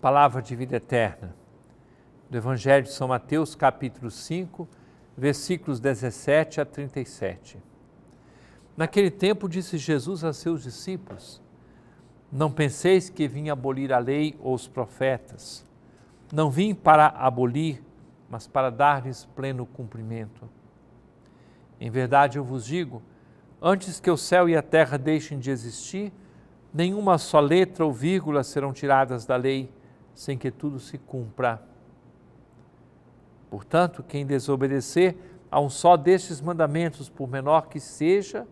palavra de vida eterna. Do Evangelho de São Mateus, capítulo 5, versículos 17 a 37. Naquele tempo disse Jesus a seus discípulos: Não penseis que vim abolir a lei ou os profetas. Não vim para abolir, mas para dar-lhes pleno cumprimento. Em verdade eu vos digo: antes que o céu e a terra deixem de existir, nenhuma só letra ou vírgula serão tiradas da lei sem que tudo se cumpra. Portanto, quem desobedecer a um só destes mandamentos, por menor que seja,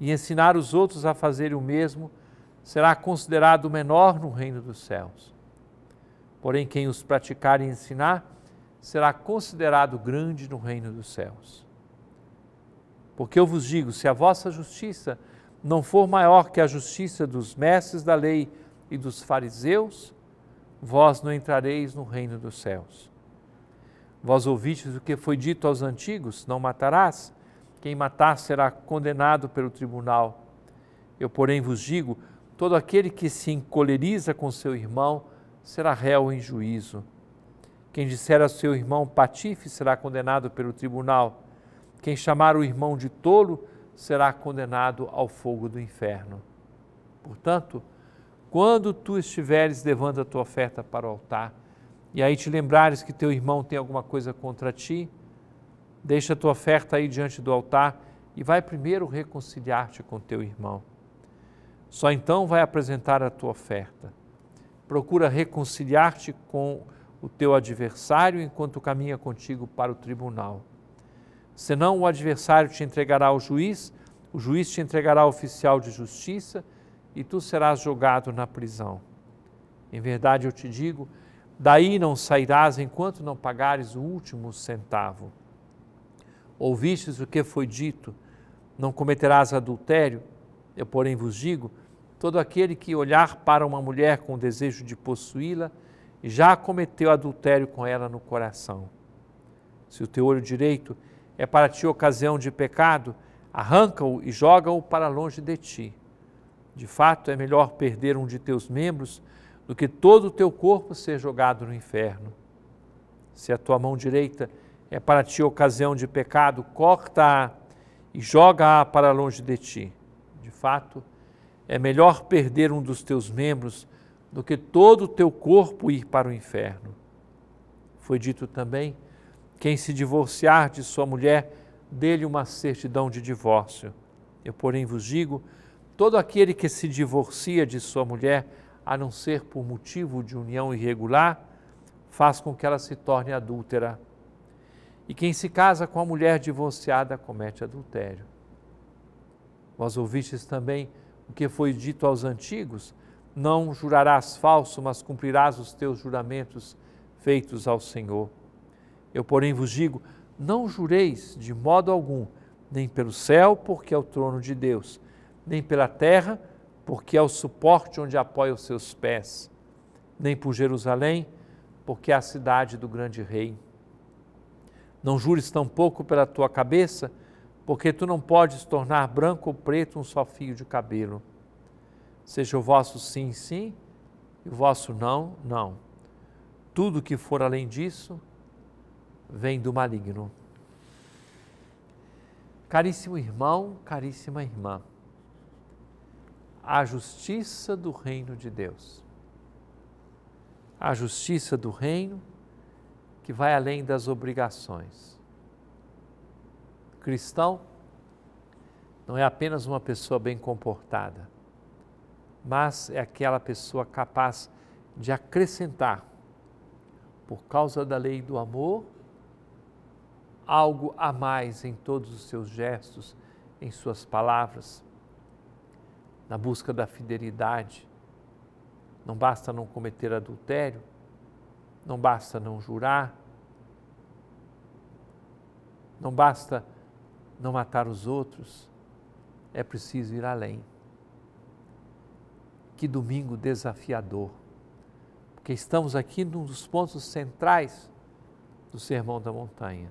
e ensinar os outros a fazerem o mesmo, será considerado menor no reino dos céus. Porém, quem os praticar e ensinar, será considerado grande no reino dos céus. Porque eu vos digo: se a vossa justiça não for maior que a justiça dos mestres da lei e dos fariseus, vós não entrareis no reino dos céus. Vós ouvistes o que foi dito aos antigos: Não matarás. Quem matar será condenado pelo tribunal. Eu, porém, vos digo: todo aquele que se encoleriza com seu irmão será réu em juízo. Quem disser a seu irmão patife será condenado pelo tribunal. Quem chamar o irmão de tolo será condenado ao fogo do inferno. Portanto, quando tu estiveres levando a tua oferta para o altar, e aí te lembrares que teu irmão tem alguma coisa contra ti, deixa a tua oferta aí diante do altar e vai primeiro reconciliar-te com teu irmão. Só então vai apresentar a tua oferta. Procura reconciliar-te com o teu adversário enquanto caminha contigo para o tribunal. Senão o adversário te entregará ao juiz, o juiz te entregará ao oficial de justiça e tu serás jogado na prisão. Em verdade eu te digo, daí não sairás enquanto não pagares o último centavo. Ouvistes o que foi dito, não cometerás adultério. Eu, porém, vos digo: todo aquele que olhar para uma mulher com desejo de possuí-la, já cometeu adultério com ela no coração. Se o teu olho direito é para ti ocasião de pecado, arranca-o e joga-o para longe de ti de fato, é melhor perder um de teus membros do que todo o teu corpo ser jogado no inferno. Se a tua mão direita é para ti ocasião de pecado, corta-a e joga-a para longe de ti. De fato, é melhor perder um dos teus membros do que todo o teu corpo ir para o inferno. Foi dito também: quem se divorciar de sua mulher, dê-lhe uma certidão de divórcio. Eu, porém, vos digo Todo aquele que se divorcia de sua mulher, a não ser por motivo de união irregular, faz com que ela se torne adúltera. E quem se casa com a mulher divorciada comete adultério. Vós ouvistes também o que foi dito aos antigos: não jurarás falso, mas cumprirás os teus juramentos feitos ao Senhor. Eu, porém, vos digo: não jureis de modo algum, nem pelo céu, porque é o trono de Deus nem pela terra, porque é o suporte onde apoia os seus pés, nem por Jerusalém, porque é a cidade do grande rei. Não jures tampouco pela tua cabeça, porque tu não podes tornar branco ou preto um só fio de cabelo. Seja o vosso sim, sim, e o vosso não, não. Tudo que for além disso vem do maligno. Caríssimo irmão, caríssima irmã a justiça do reino de Deus. A justiça do reino que vai além das obrigações. Cristão não é apenas uma pessoa bem comportada, mas é aquela pessoa capaz de acrescentar, por causa da lei do amor, algo a mais em todos os seus gestos, em suas palavras, na busca da fidelidade. Não basta não cometer adultério, não basta não jurar, não basta não matar os outros, é preciso ir além. Que domingo desafiador, porque estamos aqui num dos pontos centrais do Sermão da Montanha.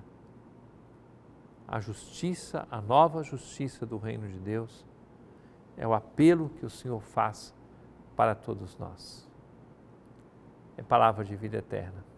A justiça, a nova justiça do Reino de Deus é o apelo que o Senhor faz para todos nós. É palavra de vida eterna.